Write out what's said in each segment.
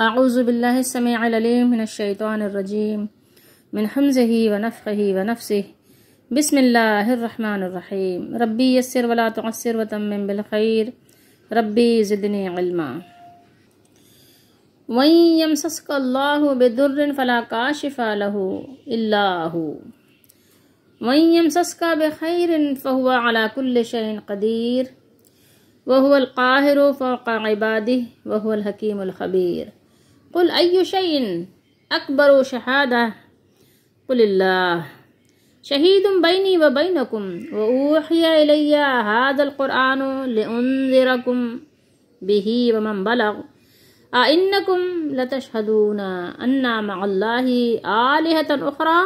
أعوذ بالله السميع العليم من الشيطان الرجيم من حمزه ونفخه ونفسه بسم الله الرحمن الرحيم ربي يسر ولا تعسر وتمم بالخير ربي زدني علما وإن يمسسك الله بضر فلا كاشف له إلا هو وإن يمسسك بخير فهو على كل شيء قدير وهو القاهر فوق عباده وهو الحكيم الخبير قل أي شيء أكبر شهادة قل الله شهيد بيني وبينكم وأوحي إلي هذا القرآن لأنذركم به ومن بلغ أئنكم لتشهدون أن مع الله آلهة أخرى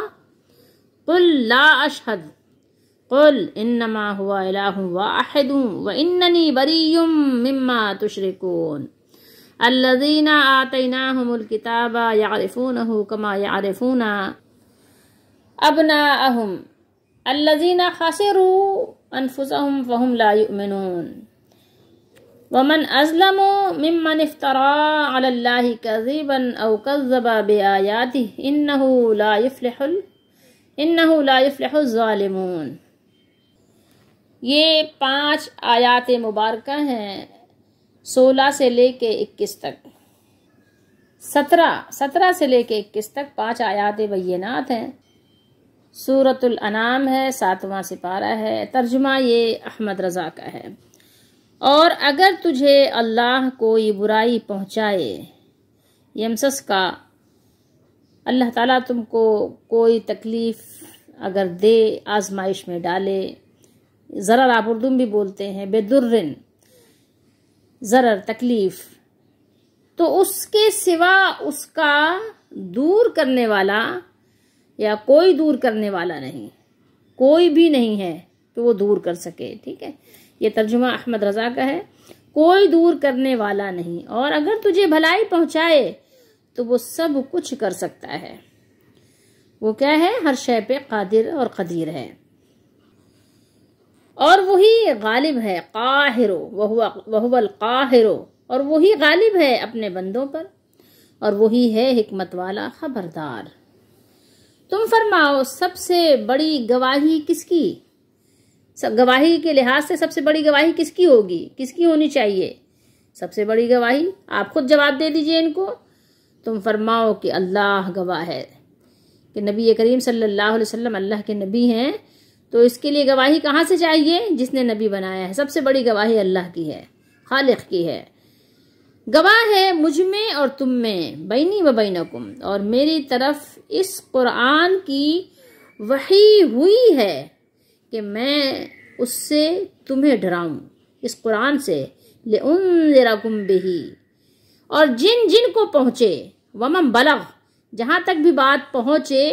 قل لا أشهد قل إنما هو إله واحد وإنني بريء مما تشركون अल्लजीना आतना हमल किताबा यारफून कमा यारफून अबना अहम अल्लजीना खसरू अनफुसहम फ़हम लामिनून वमन अज़लम ममन इफ्तरा अल्लाह कजीबन अव कज़बा बेआयाति इन्नहु लायफ़्लहुल इन्नहु लायफ़्लहुज़ालिमून ये पांच आयात मुबारक हैं सोलह से लेके इक्कीस तक सत्रह सत्रह से लेके इक्कीस तक पांच आयात बैनात हैं सूरतुल अनाम है सातवां सिपारा है तर्जमा ये अहमद रज़ा का है और अगर तुझे अल्लाह कोई बुराई पहुँचाए यमसस का अल्लाह ताला तुमको कोई तकलीफ़ अगर दे आजमाइश में डाले ज़रा आप उर्दू भी बोलते हैं बेदुर्रिन ज़र तकलीफ तो उसके सिवा उसका दूर करने वाला या कोई दूर करने वाला नहीं कोई भी नहीं है कि तो वो दूर कर सके ठीक है ये तर्जुमा अहमद रज़ा का है कोई दूर करने वाला नहीं और अगर तुझे भलाई पहुंचाए तो वो सब कुछ कर सकता है वो क्या है हर शय पे कादिर और कदीर है और वही गालिब है काहिरो वहुवल काहिरो और वही गालिब है अपने बंदों पर और वही है हमत वाला खबरदार तुम फरमाओ सबसे बड़ी गवाही किसकी सब गवाही के लिहाज से सबसे बड़ी गवाही किसकी होगी किसकी होनी चाहिए सबसे बड़ी गवाही आप खुद जवाब दे दीजिए इनको तुम फरमाओ कि अल्लाह गवाह है कि नबी करीम सल्लल्लाहु अलैहि वसल्लम अल्लाह के नबी हैं तो इसके लिए गवाही कहाँ से चाहिए जिसने नबी बनाया है सबसे बड़ी गवाही अल्लाह की है खालिक की है गवाह है मुझ में और तुम में बैनी व बैनकुम और मेरी तरफ इस कुरान की वही हुई है कि मैं उससे तुम्हें डराऊं इस कुरान से ले उन जरा गुम्बही और जिन जिन को पहुँचे वमम बलग जहाँ तक भी बात पहुँचे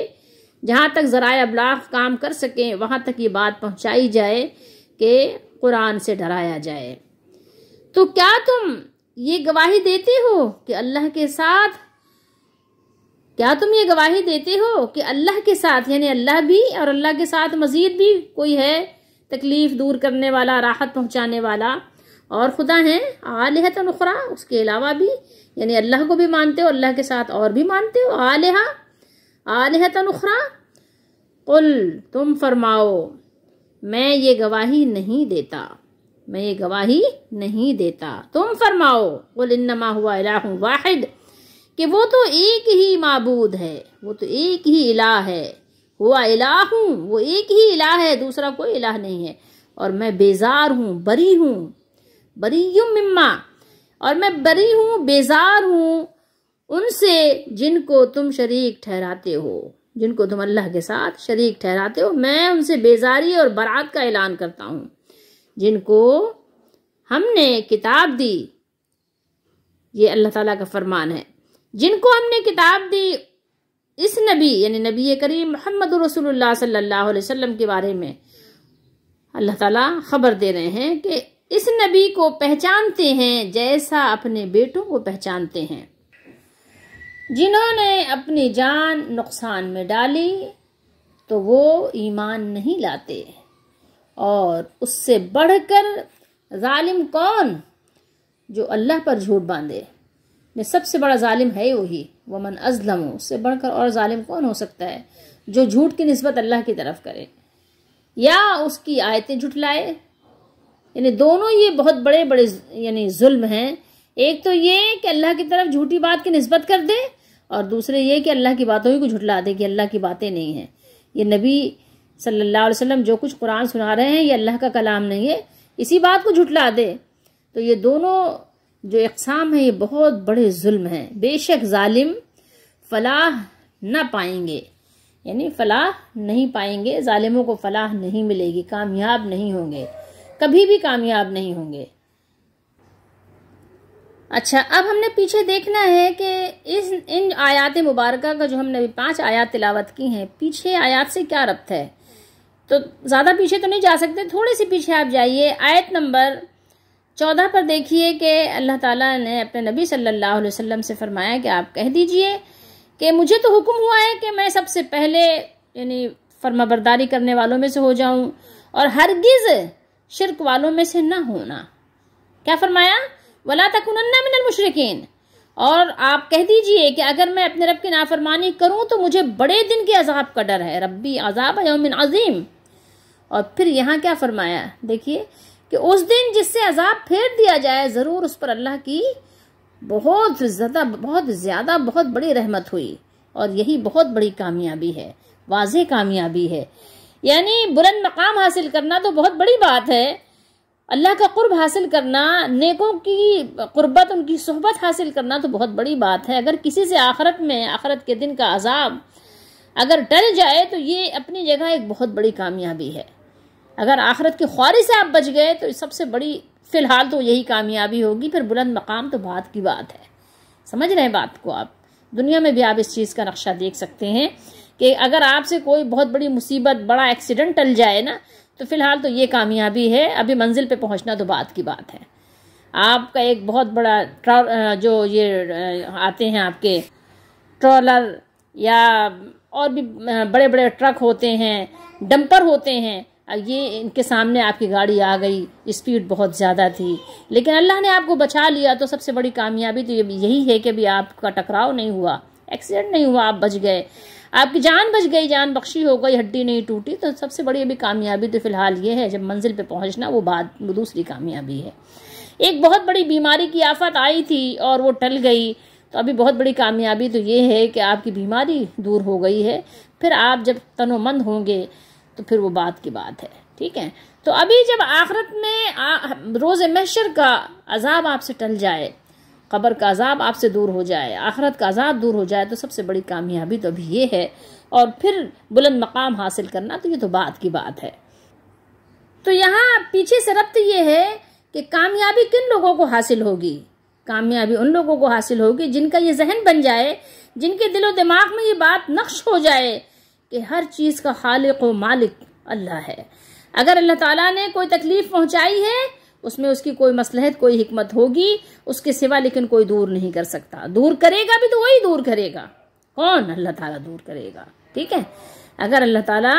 जहाँ तक ज़रा अबलाग काम कर सकें वहाँ तक ये बात पहुँचाई जाए कि कुरान से डराया जाए तो क्या तुम ये गवाही देते हो कि अल्लाह के साथ क्या तुम ये गवाही देते हो कि अल्लाह के साथ यानी अल्लाह भी और अल्लाह के साथ मज़ीद भी कोई है तकलीफ़ दूर करने वाला राहत पहुँचाने वाला और खुदा है आलह तनुखरा उसके अलावा भी यानी अल्लाह को भी मानते हो अल्लाह के साथ और भी मानते हो आलहा आलहतन उखरा कुल तुम फरमाओ मैं ये गवाही नहीं देता मैं ये गवाही नहीं देता तुम फरमाओ कुल इन्नमा हुआ इलाह वाहिद कि वो तो एक ही माबूद है वो तो एक ही इलाह है हुआ इलाह हूँ वो एक ही इलाह है दूसरा कोई इलाह नहीं है और मैं बेजार हूँ बरी हूँ बरी यम मिम्मा और मैं बरी हूँ बेजार हूँ उनसे जिनको तुम शरीक ठहराते हो जिनको तुम अल्लाह के साथ शरीक ठहराते हो मैं उनसे बेजारी और बारात का ऐलान करता हूँ जिनको हमने किताब दी ये अल्लाह ताला का फरमान है जिनको हमने किताब दी इस नबी यानी नबी करीम मोहम्मद रसूलुल्लाह सल्लल्लाहु अलैहि वसल्लम के बारे में अल्लाह ताला खबर दे रहे हैं कि इस नबी को पहचानते हैं जैसा अपने बेटों को पहचानते हैं जिन्होंने अपनी जान नुकसान में डाली तो वो ईमान नहीं लाते और उससे बढ़कर जालिम कौन जो अल्लाह पर झूठ बांधे ने सबसे बड़ा जालिम है वही वमन अजलम उससे बढ़कर और जालिम कौन हो सकता है जो झूठ की नस्बत अल्लाह की तरफ करे या उसकी आयतें झुठलाए यानी दोनों ये बहुत बड़े बड़े यानी जुल्म हैं एक तो ये कि अल्लाह की तरफ झूठी बात की नस्बत कर दे और दूसरे ये कि अल्लाह की बातों ही को झुटला दे कि अल्लाह की बातें नहीं हैं ये नबी सल्लल्लाहु अलैहि वसल्लम जो कुछ कुरान सुना रहे हैं ये अल्लाह का कलाम नहीं है इसी बात को झुटला दे तो ये दोनों जो इकसाम है ये बहुत बड़े जुल्म हैं बेशक जालिम फलाह ना पाएंगे यानी फलाह नहीं पाएंगे ालिमों को फलाह नहीं मिलेगी कामयाब नहीं होंगे कभी भी कामयाब नहीं होंगे अच्छा अब हमने पीछे देखना है कि इस इन आयात मुबारक का जो हमने अभी पांच आयात तिलावत की हैं पीछे आयात से क्या रब्त है तो ज़्यादा पीछे तो नहीं जा सकते थोड़े से पीछे आप जाइए आयत नंबर चौदह पर देखिए कि अल्लाह ताला ने अपने नबी सल्लल्लाहु अलैहि वसल्लम से फरमाया कि आप कह दीजिए कि मुझे तो हुक्म हुआ है कि मैं सबसे पहले यानी फर्माबरदारी करने वालों में से हो जाऊं और हरगिज़ शिरक वालों में से ना होना क्या फरमाया वला तकुनन्ना मिनल मुशरकिन और आप कह दीजिए कि अगर मैं अपने रब की नाफरमानी करूं तो मुझे बड़े दिन के अजाब का डर है रब्बी अजाब यौमिन अजीम और फिर यहाँ क्या फरमाया देखिए कि उस दिन जिससे अजाब फेर दिया जाए ज़रूर उस पर अल्लाह की बहुत ज़्यादा बहुत ज़्यादा बहुत बड़ी रहमत हुई और यही बहुत बड़ी कामयाबी है वाज कामयाबी है यानी बुलंद मकाम हासिल करना तो बहुत बड़ी बात है अल्लाह का कुर्ब हासिल करना नेकों की कुर्बत उनकी सोहबत हासिल करना तो बहुत बड़ी बात है अगर किसी से आखरत में आखरत के दिन का अजाब अगर टल जाए तो ये अपनी जगह एक बहुत बड़ी कामयाबी है अगर आखरत की ख्वारी से आप बच गए तो सबसे बड़ी फ़िलहाल तो यही कामयाबी होगी फिर बुलंद मकाम तो बात की बात है समझ रहे हैं बात को आप दुनिया में भी आप इस चीज़ का नक्शा देख सकते हैं कि अगर आपसे कोई बहुत बड़ी मुसीबत बड़ा एक्सीडेंट टल जाए ना तो फ़िलहाल तो ये कामयाबी है अभी मंजिल पे पहुंचना तो बात की बात है आपका एक बहुत बड़ा ट्रॉ जो ये आते हैं आपके ट्रॉलर या और भी बड़े बड़े ट्रक होते हैं डंपर होते हैं ये इनके सामने आपकी गाड़ी आ गई स्पीड बहुत ज़्यादा थी लेकिन अल्लाह ने आपको बचा लिया तो सबसे बड़ी कामयाबी तो यही है कि अभी आपका टकराव नहीं हुआ एक्सीडेंट नहीं हुआ आप बच गए आपकी जान बच गई जान बख्शी हो गई हड्डी नहीं टूटी तो सबसे बड़ी अभी कामयाबी तो फिलहाल ये है जब मंजिल पर पहुंचना वो बात वो दूसरी कामयाबी है एक बहुत बड़ी बीमारी की आफत आई थी और वो टल गई तो अभी बहुत बड़ी कामयाबी तो ये है कि आपकी बीमारी दूर हो गई है फिर आप जब तनोमंद होंगे तो फिर वो बात की बात है ठीक है तो अभी जब आखरत में रोज़ मशर का अजाब आपसे टल जाए कब्र का अजाब आपसे दूर हो जाए आखरत का अजाब दूर हो जाए तो सबसे बड़ी कामयाबी तो अभी ये है और फिर बुलंद मकाम हासिल करना तो ये तो बात की बात है तो यहाँ पीछे से रब्त ये है कि कामयाबी किन लोगों को हासिल होगी कामयाबी उन लोगों को हासिल होगी जिनका ये जहन बन जाए जिनके दिलो दिमाग में ये बात नक्श हो जाए कि हर चीज़ का खालिक व मालिक अल्लाह है अगर अल्लाह ताला ने कोई तकलीफ पहुंचाई है उसमें उसकी कोई मसलहत कोई हिकमत होगी उसके सिवा लेकिन कोई दूर नहीं कर सकता दूर करेगा भी तो वही दूर करेगा कौन अल्लाह ताला दूर करेगा ठीक है अगर अल्लाह ताला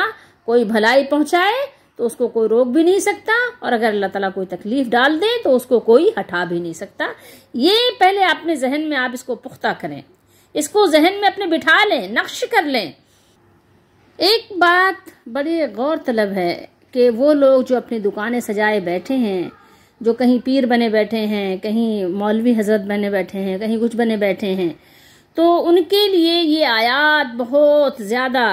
कोई भलाई पहुंचाए तो उसको कोई रोक भी नहीं सकता और अगर अल्लाह ताला कोई तकलीफ डाल दे तो उसको कोई हटा भी नहीं सकता ये पहले अपने जहन में आप इसको पुख्ता करें इसको जहन में अपने बिठा लें नक्श कर लें एक बात बड़ी गौरतलब है कि वो लोग जो अपनी दुकानें सजाए बैठे हैं जो कहीं पीर बने बैठे हैं कहीं मौलवी हजरत बने बैठे हैं कहीं कुछ बने बैठे हैं तो उनके लिए ये आयात बहुत ज़्यादा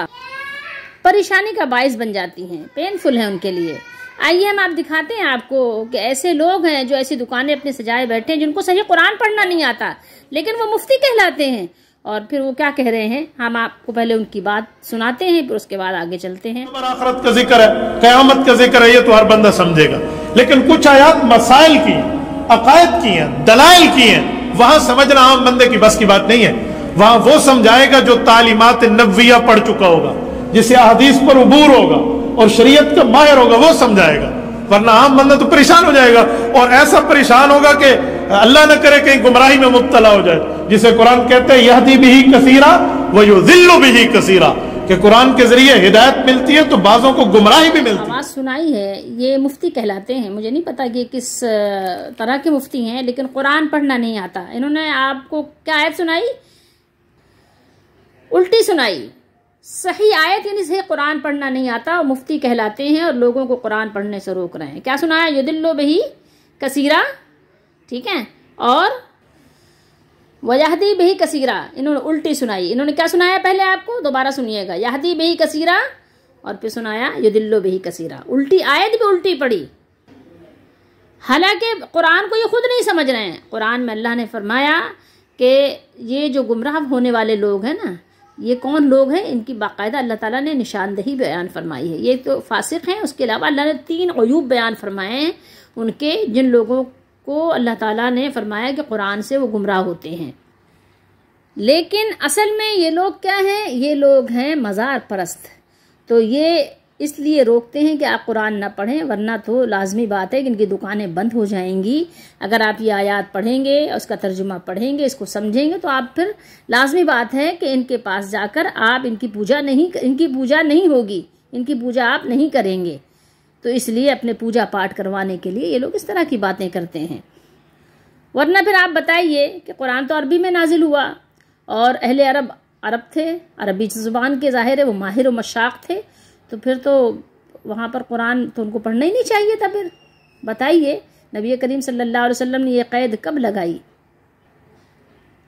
परेशानी का बायस बन जाती हैं पेनफुल है उनके लिए आइए हम आप दिखाते हैं आपको कि ऐसे लोग हैं जो ऐसी दुकानें अपने सजाए बैठे हैं जिनको सही कुरान पढ़ना नहीं आता लेकिन वो मुफ्ती कहलाते हैं और फिर वो क्या कह रहे हैं हम आपको पहले उनकी बात सुनाते हैं फिर उसके बाद आगे चलते हैं आखरत का जिक्र है क्यामत का जिक्र है ये तो हर बंदा समझेगा लेकिन कुछ आयात मसाइल की अकायद की हैं दलाइल की हैं वहां समझना आम बंदे की बस की बात नहीं है वहां वो समझाएगा जो तालीमत नबिया पढ़ चुका होगा जिसे अदीस पर उबूर होगा और शरीय का माहिर होगा वो समझाएगा वरना आम बंदा तो परेशान हो जाएगा और ऐसा परेशान होगा कि अल्लाह न करे कहीं गुमराही में मुबतला हो जाए जिसे कुरान कहते हैं यहदी भी ही कसीरा वो यू जिल्लु भी ही कसीरा के कुरान के जरिए हिदायत मिलती है तो बाजों को गुमराही भी मिलती है आवाज सुनाई है ये मुफ्ती कहलाते हैं मुझे नहीं पता कि किस तरह के मुफ्ती हैं लेकिन कुरान पढ़ना नहीं आता इन्होंने आपको क्या आयत सुनाई उल्टी सुनाई सही आयत यानी सही कुरान पढ़ना नहीं आता और मुफ्ती कहलाते हैं और लोगों को कुरान पढ़ने से रोक रहे हैं क्या सुनाया ये दिल्लो बही कसीरा ठीक है और वजहदी बही कसीरा इन्होंने उल्टी सुनाई इन्होंने क्या सुनाया पहले आपको दोबारा सुनिएगा यहदी बही कसीरा और फिर सुनाया युदिल्लो बही कसीरा उल्टी आयत भी उल्टी पड़ी हालांकि कुरान को ये खुद नहीं समझ रहे हैं कुरान में अल्लाह ने फरमाया कि ये जो गुमराह होने वाले लोग हैं ना ये कौन लोग हैं इनकी बाकायदा अल्लाह ताला ने निशानदही बयान फरमाई है ये तो फासिक हैं उसके अलावा अल्लाह ने तीन अयूब बयान फरमाए हैं उनके जिन लोगों को अल्लाह ताला ने फरमाया कि कुरान से वो गुमराह होते हैं लेकिन असल में ये लोग क्या हैं ये लोग हैं मज़ार परस्त तो ये इसलिए रोकते हैं कि आप कुरान ना पढ़ें वरना तो लाजमी बात है कि इनकी दुकानें बंद हो जाएंगी अगर आप ये आयात पढ़ेंगे उसका तर्जुमा पढ़ेंगे इसको समझेंगे तो आप फिर लाजमी बात है कि इनके पास जाकर आप इनकी पूजा नहीं इनकी पूजा नहीं होगी इनकी पूजा आप नहीं करेंगे तो इसलिए अपने पूजा पाठ करवाने के लिए ये लोग इस तरह की बातें करते हैं वरना फिर आप बताइए कि कुरान तो अरबी में नाजिल हुआ और अहले अरब अरब थे अरबी ज़ुबान के ज़ाहिर है वो माहिर व मशाक थे तो फिर तो वहाँ पर कुरान तो उनको पढ़ना ही नहीं चाहिए था फिर बताइए नबी करीम सल्लल्लाहु अलैहि वसल्लम ने यह कैद कब लगाई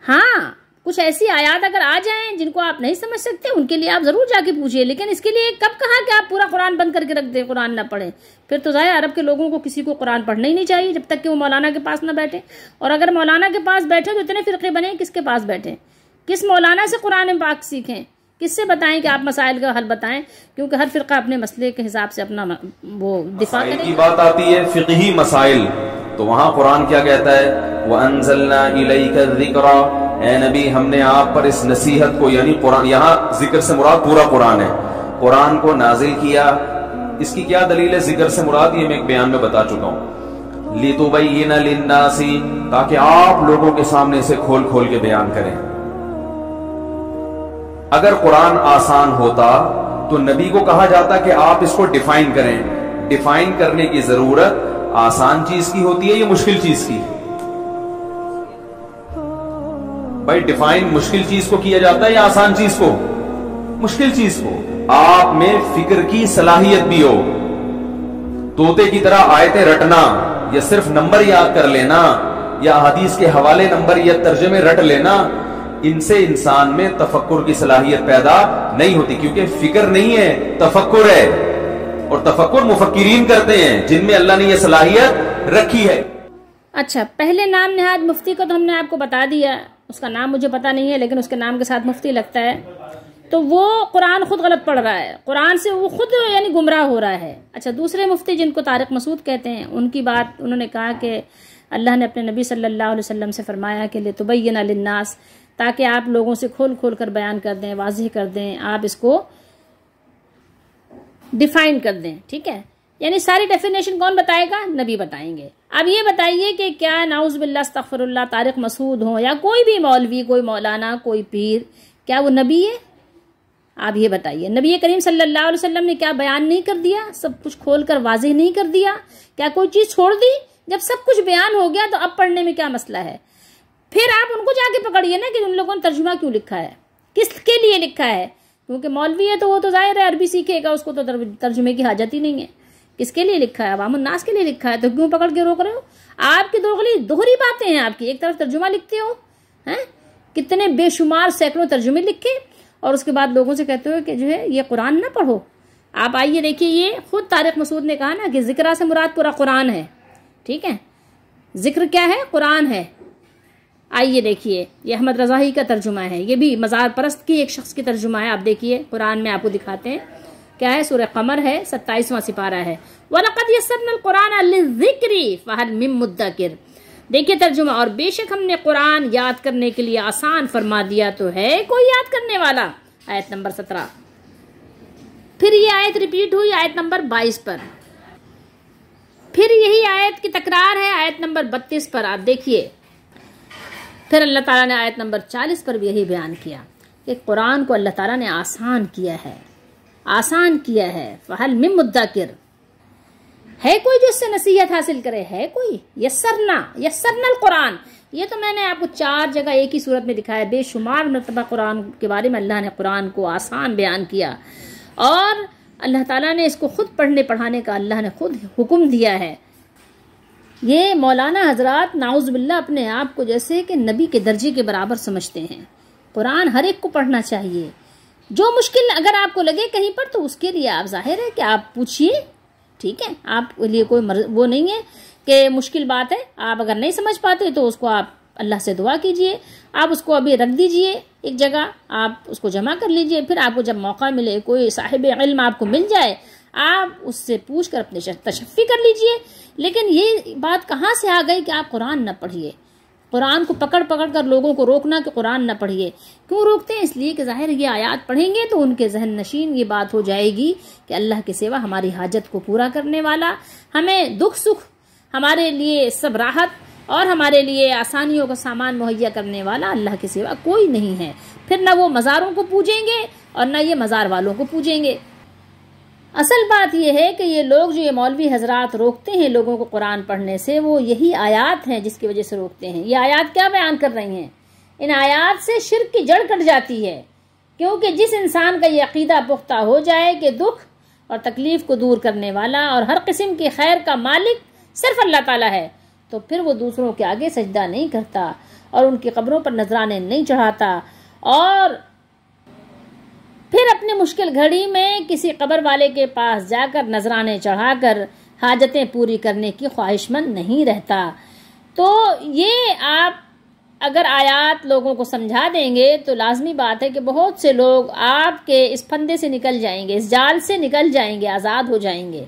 हाँ कुछ ऐसी आयात अगर आ जाए जिनको आप नहीं समझ सकते उनके लिए आप ज़रूर जाके पूछिए लेकिन इसके लिए कब कहा कि आप पूरा कुरान बंद करके रख दें कुरान ना पढ़ें फिर तो ज़ाहिर अरब के लोगों को किसी को कुरान पढ़ना ही नहीं चाहिए जब तक कि वो मौलाना के पास ना बैठे और अगर मौलाना के पास बैठे तो इतने फ़िरके बने किसके पास बैठे किस मौलाना से कुरान पाक सीखें किससे बताएं कि आप मसाइल का हल बताएं क्योंकि हर फिरका अपने मसले के हिसाब से अपना वो दिफा की बात आती है फ़िकी मसाइल तो वहाँ कुरान क्या कहता है अनजल्ला ए नबी हमने आप पर इस नसीहत को यानी कुरान यहाँ जिक्र से मुराद पूरा कुरान है कुरान को नाजिल किया इसकी क्या दलील है जिक्र से मुराद ये मैं एक बयान में बता चुका हूँ लितुबई सी ताकि आप लोगों के सामने इसे खोल खोल के बयान करें अगर कुरान आसान होता तो नबी को कहा जाता कि आप इसको डिफाइन करें डिफाइन करने की जरूरत आसान चीज की होती है या मुश्किल चीज की भाई डिफाइन मुश्किल चीज को किया जाता है या आसान चीज को मुश्किल चीज को आप में फिक्र की सलाहियत भी हो तोते की तरह आयते रटना या सिर्फ नंबर याद कर लेना या हदीस के हवाले नंबर या तर्जे में रट लेना इनसे इंसान में तफक्र की सलाहियत पैदा नहीं होती क्योंकि फिक्र नहीं है तफक्र है और तफक्र मुफक्रीन करते हैं जिनमें अल्लाह ने यह सलाहियत रखी है अच्छा पहले नाम नेहाद मुफ्ती को तो हमने आपको बता दिया उसका नाम मुझे पता नहीं है लेकिन उसके नाम के साथ मुफ्ती लगता है तो वो कुरान खुद गलत पढ़ रहा है कुरान से वो खुद यानी गुमराह हो रहा है अच्छा दूसरे मुफ्ती जिनको तारक मसूद कहते हैं उनकी बात उन्होंने कहा कि अल्लाह ने अपने नबी सल्लल्लाहु अलैहि वसल्लम से फरमाया कि ले तबैन अलनास ताकि आप लोगों से खोल खोल कर बयान कर दें वाजह कर दें आप इसको डिफाइन कर दें ठीक है यानी सारी डेफिनेशन कौन बताएगा नबी बताएंगे अब ये बताइए कि क्या नाउज बिल्ला तफ़रल्ला तारक मसूद हों या कोई भी मौलवी कोई मौलाना कोई पीर क्या वो नबी है आप ये बताइए नबी करीम सल्लल्लाहु अलैहि वसल्लम ने क्या बयान नहीं कर दिया सब कुछ खोल कर वाजह नहीं कर दिया क्या कोई चीज़ छोड़ दी जब सब कुछ बयान हो गया तो अब पढ़ने में क्या मसला है फिर आप उनको जाके पकड़िए ना कि उन लोगों ने तर्जुमा क्यों लिखा है किसके लिए लिखा है क्योंकि मौलवी है तो वो तो जाहिर है अरबी सीखेगा उसको तो तर्जुमे की हाजत ही नहीं है किसके लिए लिखा है उन्नास के लिए लिखा है तो क्यों पकड़ के रोक रहे हो आपकी दोगली दोहरी बातें हैं आपकी एक तरफ तर्जुमा लिखते हो हैं कितने बेशुमार सैकड़ों तर्जुमे लिखे और उसके बाद लोगों से कहते हो कि जो है ये कुरान ना पढ़ो आप आइए देखिए ये खुद तारिक मसूद ने कहा ना कि जिक्रा से मुराद पूरा कुरान है ठीक है जिक्र क्या है कुरान है आइए देखिए ये अहमद रजाही का तर्जुमा है ये भी मज़ार परस्त की एक शख्स की तर्जुमा है आप देखिए कुरान में आपको दिखाते हैं क्या है सूर्य कमर है सत्ताईसवां सिपारा है वरक़त यसरकुरान ज़िक्री फ़हल मिम मुद्दकिर देखिए तर्जुमा और बेशक हमने कुरान याद करने के लिए आसान फरमा दिया तो है कोई याद करने वाला आयत नंबर सत्रह फिर ये आयत रिपीट हुई आयत नंबर बाईस पर फिर यही आयत की तकरार है आयत नंबर बत्तीस पर आप देखिए फिर अल्लाह ताला ने आयत नंबर चालीस पर भी यही बयान किया कि कुरान को अल्लाह ताला ने आसान किया है आसान किया है फहल में मुद्दाकिर है कोई जो इससे नसीहत हासिल करे है कोई यसरना यसरनल कुरान ये तो मैंने आपको चार जगह एक ही सूरत में दिखाया बेशुमार मरतबा कुरान के बारे में अल्लाह ने कुरान को आसान बयान किया और अल्लाह ताला ने इसको खुद पढ़ने पढ़ाने का अल्लाह ने खुद हुक्म दिया है ये मौलाना हजरत नाउजबिल्ला अपने आप को जैसे कि नबी के दर्जे के बराबर समझते हैं कुरान हर एक को पढ़ना चाहिए जो मुश्किल अगर आपको लगे कहीं पर तो उसके लिए आप जाहिर है कि आप पूछिए ठीक है आप लिए कोई मर, वो नहीं है कि मुश्किल बात है आप अगर नहीं समझ पाते तो उसको आप अल्लाह से दुआ कीजिए आप उसको अभी रख दीजिए एक जगह आप उसको जमा कर लीजिए फिर आपको जब मौका मिले कोई साहिब इल्म आपको मिल जाए आप उससे पूछ कर अपने तशफ़ी कर लीजिए लेकिन ये बात कहाँ से आ गई कि आप कुरान न पढ़िए कुरान को पकड़ पकड़ कर लोगों को रोकना कि कुरान न पढ़िए क्यों रोकते हैं इसलिए कि जाहिर ये आयात पढ़ेंगे तो उनके जहन नशीन ये बात हो जाएगी कि अल्लाह के सिवा हमारी हाजत को पूरा करने वाला हमें दुख सुख हमारे लिए सब राहत और हमारे लिए आसानियों का सामान मुहैया करने वाला अल्लाह के सिवा कोई नहीं है फिर न वो मज़ारों को पूजेंगे और न ये मज़ार वालों को पूजेंगे असल बात यह है कि ये लोग जो ये मौलवी हजरात रोकते हैं लोगों को कुरान पढ़ने से वो यही आयात हैं जिसकी वजह से रोकते हैं ये आयात क्या बयान कर रही हैं इन आयात से शिरक की जड़ कट जाती है क्योंकि जिस इंसान का ये अकीदा पुख्ता हो जाए कि दुख और तकलीफ़ को दूर करने वाला और हर किस्म के खैर का मालिक सिर्फ अल्लाह ताला है तो फिर वो दूसरों के आगे सजदा नहीं करता और उनकी कब्रों पर नजराने नहीं चढ़ाता और फिर अपनी मुश्किल घड़ी में किसी कबर वाले के पास जाकर नजराने चढ़ाकर हाजतें पूरी करने की ख्वाहिशमंद नहीं रहता तो ये आप अगर आयात लोगों को समझा देंगे तो लाजमी बात है कि बहुत से लोग आपके इस फंदे से निकल जाएंगे इस जाल से निकल जाएंगे आज़ाद हो जाएंगे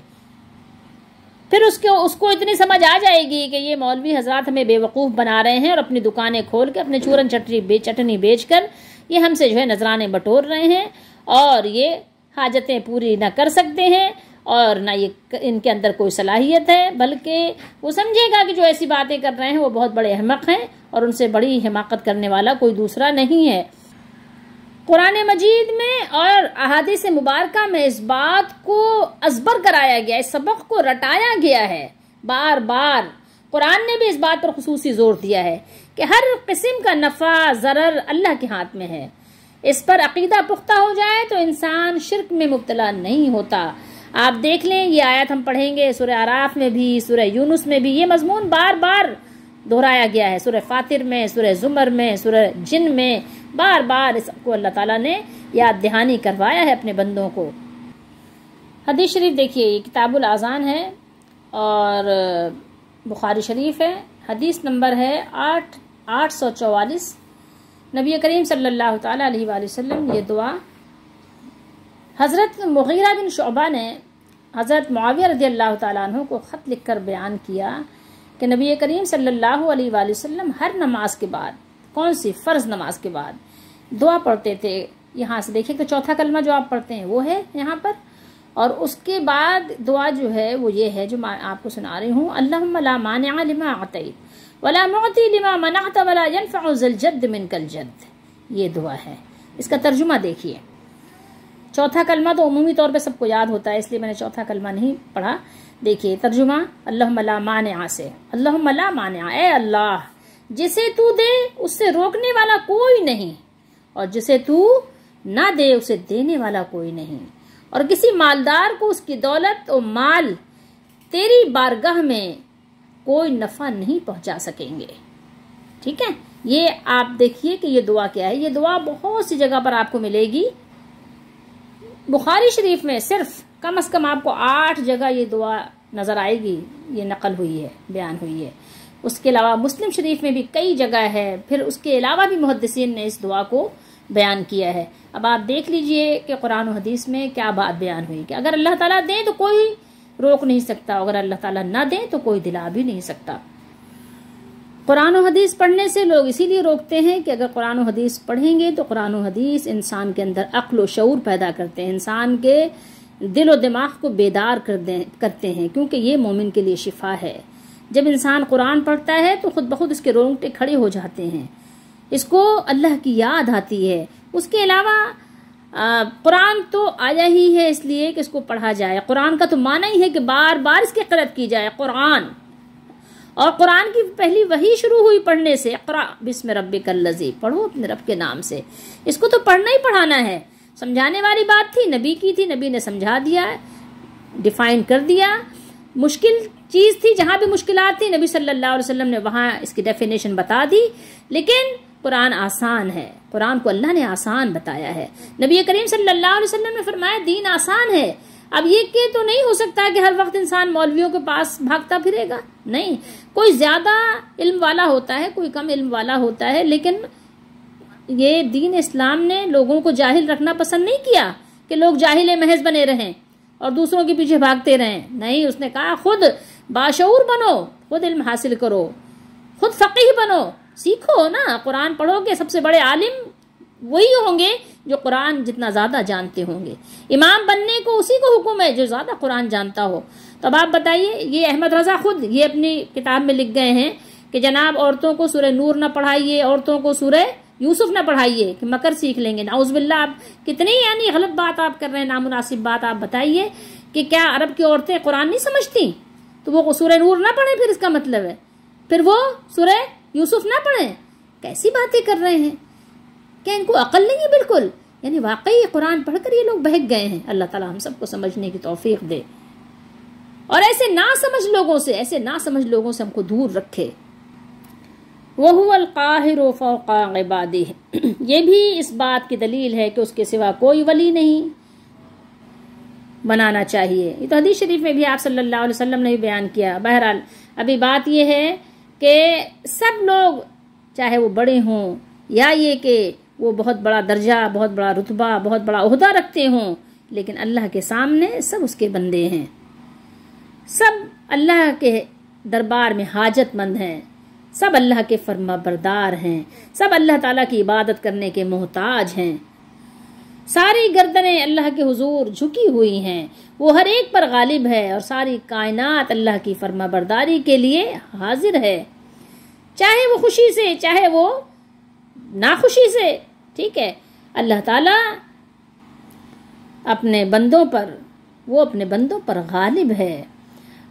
फिर उसके उसको इतनी समझ आ जाएगी कि ये मौलवी हजरात हमें बेवकूफ़ बना रहे हैं और अपनी दुकानें खोल के अपने चूरन चटनी बे चटनी बेच कर ये हमसे जो है नजराने बटोर रहे हैं और ये हाजतें पूरी ना कर सकते हैं और ना ये इनके अंदर कोई सलाहियत है बल्कि वो समझेगा कि जो ऐसी बातें कर रहे हैं वो बहुत बड़े अहमक हैं और उनसे बड़ी हिमाकत करने वाला कोई दूसरा नहीं है कुरान मजीद में और अहादी से मुबारक में इस बात को असबर कराया गया इस सबक को रटाया गया है बार बार कुरान ने भी इस बात पर खसूसी जोर दिया है कि हर किस्म का नफ़ा ज़रर अल्लाह के हाथ में है इस पर अकीदा पुख्ता हो जाए तो इंसान शिरक में मुबतला नहीं होता आप देख लें ये आयत हम पढ़ेंगे सुर आराफ में भी सुर यूनुस में भी ये मजमून बार बार दोहराया गया है सुरह फातिर में सुरह जुमर में सुरह जिन में बार बार इसको अल्लाह ताला ने याद दहानी करवाया है अपने बंदों को हदीस शरीफ देखिए ये किताबुल आज़ान है और बुखारी शरीफ है हदीस नंबर है आठ आठ सौ चौवालीस नबी करीम सल्लल्लाहु अलैहि वसल्लम ये दुआ हज़रत मुगीरा बिन शोबा ने हज़रत माविया रदी अल्लाह तु को ख़त लिख कर बयान किया कि नबी करीम सल्लल्लाहु अलैहि वसल्लम हर नमाज के बाद कौन सी फ़र्ज़ नमाज के बाद दुआ पढ़ते थे यहाँ से देखिए तो चौथा कलमा जो आप पढ़ते हैं वो है यहाँ पर और उसके बाद दुआ जो है वो ये है जो मैं आपको सुना रही हूँ अल्लाह ला आतई वला मोती लिमा मनात वला यनफ़ा जलजद मिन कल जद ये दुआ है इसका तर्जुमा देखिए चौथा कलमा तो अमूमी तौर पर सबको याद होता है इसलिए मैंने चौथा कलमा नहीं पढ़ा देखिए तर्जुमा अल्लाह मला मान आ से अल्लाह मला मान आ ए अल्लाह जिसे तू दे उससे रोकने वाला कोई नहीं और जिसे तू ना दे उसे देने वाला कोई नहीं और किसी मालदार को उसकी दौलत और माल तेरी बारगाह में कोई नफा नहीं पहुंचा सकेंगे ठीक है ये आप देखिए कि ये दुआ क्या है ये दुआ बहुत सी जगह पर आपको मिलेगी बुखारी शरीफ में सिर्फ कम अज कम आपको आठ जगह ये दुआ नज़र आएगी ये नकल हुई है बयान हुई है उसके अलावा मुस्लिम शरीफ में भी कई जगह है फिर उसके अलावा भी मुहदसिन ने इस दुआ को बयान किया है अब आप देख लीजिए कि कुरान हदीस में क्या बात बयान हुई कि अगर अल्लाह ताला दे तो कोई रोक नहीं सकता अगर अल्लाह ताला ना दे तो कोई दिला भी नहीं सकता कुरान हदीस पढ़ने से लोग इसीलिए रोकते हैं कि अगर कुरान हदीस पढ़ेंगे तो कुरान हदीस इंसान के अंदर अक्ल व शूर पैदा करते हैं इंसान के दिल और दिमाग को बेदार कर दे करते हैं क्योंकि ये मोमिन के लिए शिफा है जब इंसान कुरान पढ़ता है तो खुद बखुद उसके इसके रोंगटे खड़े हो जाते हैं इसको अल्लाह की याद आती है उसके अलावा कुरान तो आया ही है इसलिए कि इसको पढ़ा जाए कुरान का तो माना ही है कि बार बार इसकी करत की जाए कुरान और कुरान की पहली वही शुरू हुई पढ़ने से अकरा बिस्म रब लजी पढ़ो अपने रब के नाम से इसको तो पढ़ना ही पढ़ाना है समझाने वाली बात थी नबी की थी नबी ने समझा दिया डिफाइन कर दिया मुश्किल चीज़ थी जहाँ भी मुश्किल थी नबी सल्लल्लाहु अलैहि वसल्लम ने वहाँ इसकी डेफिनेशन बता दी लेकिन कुरान आसान है कुरान को अल्लाह ने आसान बताया है नबी करीम सल्लल्लाहु अलैहि वसल्लम ने फरमाया दीन आसान है अब ये के तो नहीं हो सकता कि हर वक्त इंसान मौलवियों के पास भागता फिरेगा नहीं कोई ज़्यादा इल्म वाला होता है कोई कम इल्म वाला होता है लेकिन ये दीन इस्लाम ने लोगों को जाहिल रखना पसंद नहीं किया कि लोग जाहिल महज बने रहें और दूसरों के पीछे भागते रहें नहीं उसने कहा खुद बाशूर बनो खुद इल्म हासिल करो खुद फ़कीह बनो सीखो ना कुरान पढ़ोगे सबसे बड़े आलिम वही होंगे जो कुरान जितना ज़्यादा जानते होंगे इमाम बनने को उसी को हुक्म है जो ज़्यादा कुरान जानता हो तो अब आप बताइए ये अहमद रज़ा खुद ये अपनी किताब में लिख गए हैं कि जनाब औरतों को सुरह नूर न पढ़ाइए औरतों को सूर्य यूसुफ ना पढ़ाइए कि मकर सीख लेंगे नाउजबिल्ला आप कितनी यानी गलत बात आप कर रहे हैं नामुनासिब बात आप बताइए कि क्या अरब की औरतें कुरान नहीं समझती तो वो सूर्य नूर ना पढ़े फिर इसका मतलब है फिर वो सुरह यूसुफ ना पढ़े कैसी बातें कर रहे हैं क्या इनको अकल नहीं है बिल्कुल यानी वाकई कुरान पढ़कर ये लोग बहक गए हैं अल्लाह ताला हम सबको समझने की तोफीक दे और ऐसे ना समझ लोगों से ऐसे ना समझ लोगों से हमको दूर रखे है ये भी इस बात की दलील है कि उसके सिवा कोई वली नहीं बनाना चाहिए ये तो हदीस शरीफ में भी आप सल्लल्लाहु अलैहि वसल्लम ने भी बयान किया बहरहाल अभी बात यह है कि सब लोग चाहे वो बड़े हों या ये कि वो बहुत बड़ा दर्जा बहुत बड़ा रुतबा बहुत बड़ा उहदा रखते हों लेकिन अल्लाह के सामने सब उसके बंदे हैं सब अल्लाह के दरबार में हाजतमंद हैं सब अल्लाह के फर्मा बरदार हैं सब अल्लाह ताला की इबादत करने के मोहताज हैं सारी गर्दनें अल्लाह के हुजूर झुकी हुई हैं वो हर एक पर गालिब है और सारी कायनात अल्लाह की फर्मा बरदारी के लिए हाजिर है चाहे वो खुशी से चाहे वो नाखुशी से ठीक है अल्लाह ताला अपने बंदों पर वो अपने बंदों पर गालिब है